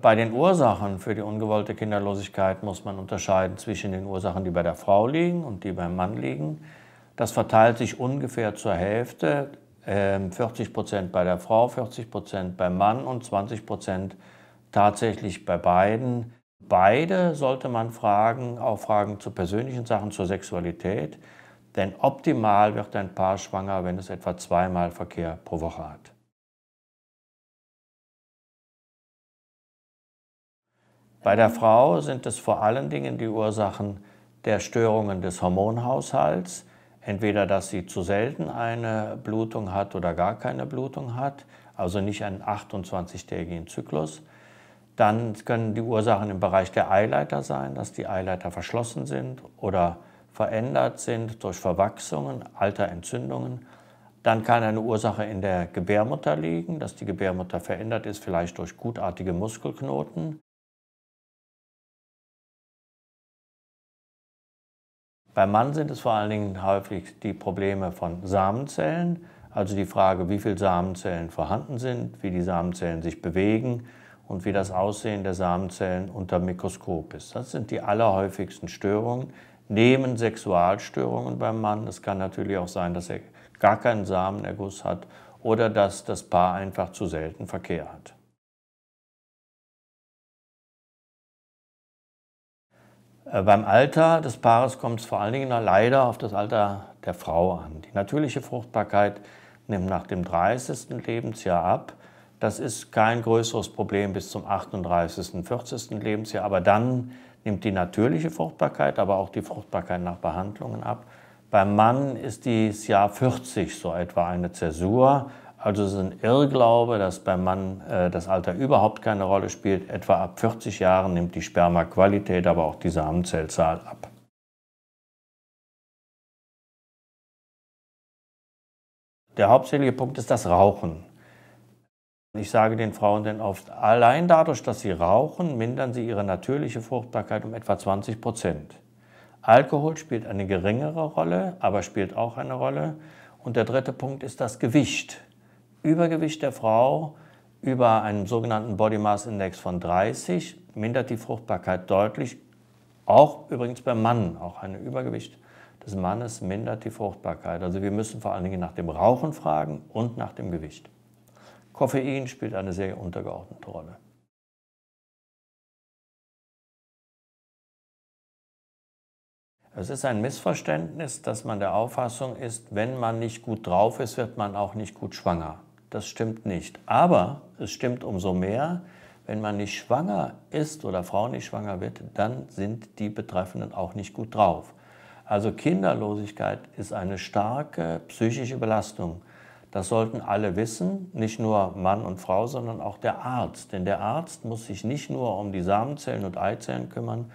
Bei den Ursachen für die ungewollte Kinderlosigkeit muss man unterscheiden zwischen den Ursachen, die bei der Frau liegen und die beim Mann liegen. Das verteilt sich ungefähr zur Hälfte, 40 ähm, Prozent bei der Frau, 40 Prozent beim Mann und 20 Prozent tatsächlich bei beiden. Beide sollte man fragen, auch Fragen zu persönlichen Sachen, zur Sexualität. Denn optimal wird ein Paar schwanger, wenn es etwa zweimal Verkehr pro Woche hat. Bei der Frau sind es vor allen Dingen die Ursachen der Störungen des Hormonhaushalts, entweder dass sie zu selten eine Blutung hat oder gar keine Blutung hat, also nicht einen 28-tägigen Zyklus. Dann können die Ursachen im Bereich der Eileiter sein, dass die Eileiter verschlossen sind oder verändert sind durch Verwachsungen, alter Entzündungen. Dann kann eine Ursache in der Gebärmutter liegen, dass die Gebärmutter verändert ist, vielleicht durch gutartige Muskelknoten. Beim Mann sind es vor allen Dingen häufig die Probleme von Samenzellen, also die Frage, wie viele Samenzellen vorhanden sind, wie die Samenzellen sich bewegen und wie das Aussehen der Samenzellen unter Mikroskop ist. Das sind die allerhäufigsten Störungen, neben Sexualstörungen beim Mann. Es kann natürlich auch sein, dass er gar keinen Samenerguss hat oder dass das Paar einfach zu selten Verkehr hat. Äh, beim Alter des Paares kommt es vor allen Dingen leider auf das Alter der Frau an. Die natürliche Fruchtbarkeit nimmt nach dem 30. Lebensjahr ab. Das ist kein größeres Problem bis zum 38., 40. Lebensjahr, aber dann nimmt die natürliche Fruchtbarkeit, aber auch die Fruchtbarkeit nach Behandlungen ab. Beim Mann ist dieses Jahr 40 so etwa eine Zäsur, also es ist ein Irrglaube, dass beim Mann äh, das Alter überhaupt keine Rolle spielt. Etwa ab 40 Jahren nimmt die Spermaqualität, aber auch die Samenzellzahl ab. Der hauptsächliche Punkt ist das Rauchen. Ich sage den Frauen denn oft, allein dadurch, dass sie rauchen, mindern sie ihre natürliche Fruchtbarkeit um etwa 20 Prozent. Alkohol spielt eine geringere Rolle, aber spielt auch eine Rolle. Und der dritte Punkt ist das Gewicht. Übergewicht der Frau über einen sogenannten Body Mass Index von 30 mindert die Fruchtbarkeit deutlich. Auch übrigens beim Mann, auch ein Übergewicht des Mannes mindert die Fruchtbarkeit. Also wir müssen vor allen Dingen nach dem Rauchen fragen und nach dem Gewicht. Koffein spielt eine sehr untergeordnete Rolle. Es ist ein Missverständnis, dass man der Auffassung ist, wenn man nicht gut drauf ist, wird man auch nicht gut schwanger das stimmt nicht. Aber es stimmt umso mehr, wenn man nicht schwanger ist oder Frau nicht schwanger wird, dann sind die Betreffenden auch nicht gut drauf. Also Kinderlosigkeit ist eine starke psychische Belastung. Das sollten alle wissen, nicht nur Mann und Frau, sondern auch der Arzt. Denn der Arzt muss sich nicht nur um die Samenzellen und Eizellen kümmern,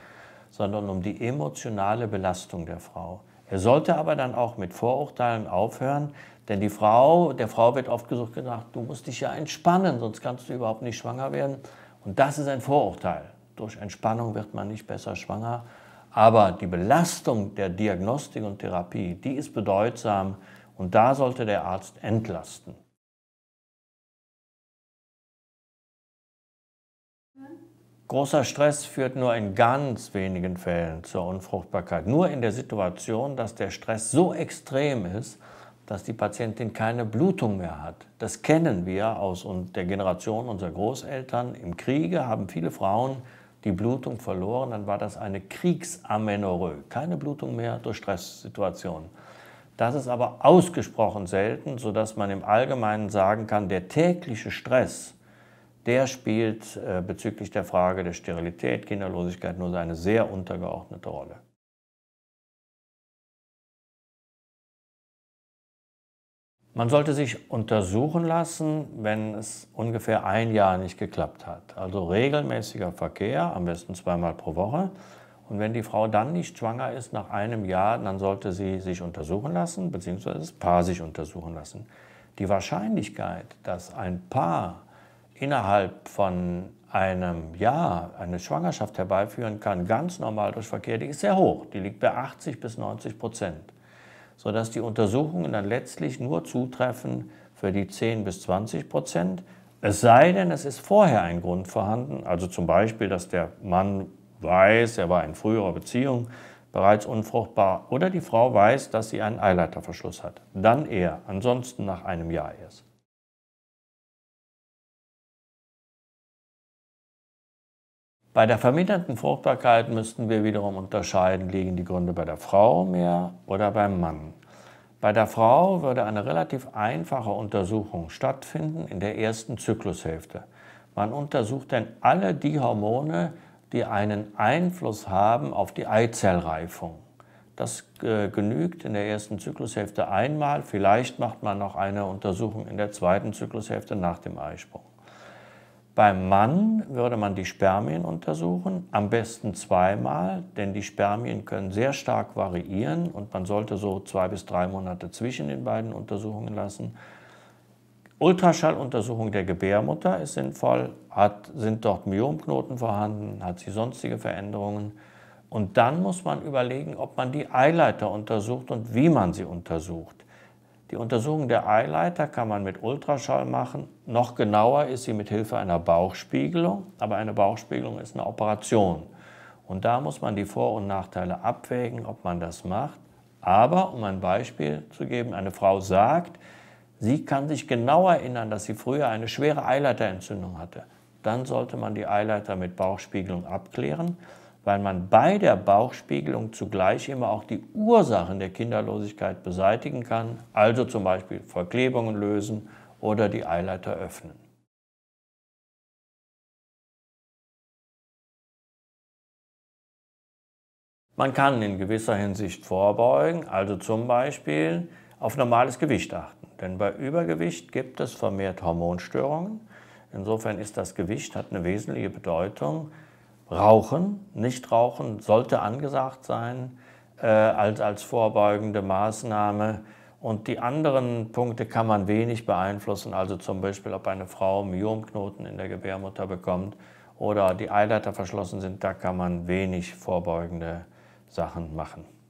sondern um die emotionale Belastung der Frau. Er sollte aber dann auch mit Vorurteilen aufhören, denn die Frau, der Frau wird oft gesagt, du musst dich ja entspannen, sonst kannst du überhaupt nicht schwanger werden. Und das ist ein Vorurteil. Durch Entspannung wird man nicht besser schwanger. Aber die Belastung der Diagnostik und Therapie, die ist bedeutsam und da sollte der Arzt entlasten. Großer Stress führt nur in ganz wenigen Fällen zur Unfruchtbarkeit. Nur in der Situation, dass der Stress so extrem ist, dass die Patientin keine Blutung mehr hat. Das kennen wir aus der Generation unserer Großeltern. Im Kriege haben viele Frauen die Blutung verloren, dann war das eine Kriegsamenorrhoe. Keine Blutung mehr durch Stresssituationen. Das ist aber ausgesprochen selten, sodass man im Allgemeinen sagen kann, der tägliche Stress der spielt äh, bezüglich der Frage der Sterilität, Kinderlosigkeit nur eine sehr untergeordnete Rolle. Man sollte sich untersuchen lassen, wenn es ungefähr ein Jahr nicht geklappt hat. Also regelmäßiger Verkehr, am besten zweimal pro Woche. Und wenn die Frau dann nicht schwanger ist nach einem Jahr, dann sollte sie sich untersuchen lassen, beziehungsweise das Paar sich untersuchen lassen. Die Wahrscheinlichkeit, dass ein Paar innerhalb von einem Jahr eine Schwangerschaft herbeiführen kann, ganz normal durch Verkehr, die ist sehr hoch. Die liegt bei 80 bis 90 Prozent. Sodass die Untersuchungen dann letztlich nur zutreffen für die 10 bis 20 Prozent. Es sei denn, es ist vorher ein Grund vorhanden, also zum Beispiel, dass der Mann weiß, er war in früherer Beziehung bereits unfruchtbar oder die Frau weiß, dass sie einen Eileiterverschluss hat. Dann eher, ansonsten nach einem Jahr erst. Bei der verminderten Fruchtbarkeit müssten wir wiederum unterscheiden, liegen die Gründe bei der Frau mehr oder beim Mann. Bei der Frau würde eine relativ einfache Untersuchung stattfinden in der ersten Zyklushälfte. Man untersucht dann alle die Hormone, die einen Einfluss haben auf die Eizellreifung. Das äh, genügt in der ersten Zyklushälfte einmal. Vielleicht macht man noch eine Untersuchung in der zweiten Zyklushälfte nach dem Eisprung. Beim Mann würde man die Spermien untersuchen, am besten zweimal, denn die Spermien können sehr stark variieren und man sollte so zwei bis drei Monate zwischen den beiden Untersuchungen lassen. Ultraschalluntersuchung der Gebärmutter ist sinnvoll, hat, sind dort Myomknoten vorhanden, hat sie sonstige Veränderungen. Und dann muss man überlegen, ob man die Eileiter untersucht und wie man sie untersucht. Die Untersuchung der Eileiter kann man mit Ultraschall machen. Noch genauer ist sie mit Hilfe einer Bauchspiegelung, aber eine Bauchspiegelung ist eine Operation. Und da muss man die Vor- und Nachteile abwägen, ob man das macht. Aber, um ein Beispiel zu geben, eine Frau sagt, sie kann sich genau erinnern, dass sie früher eine schwere Eileiterentzündung hatte. Dann sollte man die Eileiter mit Bauchspiegelung abklären weil man bei der Bauchspiegelung zugleich immer auch die Ursachen der Kinderlosigkeit beseitigen kann, also zum Beispiel Verklebungen lösen oder die Eileiter öffnen. Man kann in gewisser Hinsicht vorbeugen, also zum Beispiel auf normales Gewicht achten. Denn bei Übergewicht gibt es vermehrt Hormonstörungen. Insofern ist das Gewicht, hat eine wesentliche Bedeutung Rauchen, nicht rauchen, sollte angesagt sein äh, als, als vorbeugende Maßnahme. Und die anderen Punkte kann man wenig beeinflussen, also zum Beispiel, ob eine Frau Myomknoten in der Gebärmutter bekommt oder die Eileiter verschlossen sind, da kann man wenig vorbeugende Sachen machen.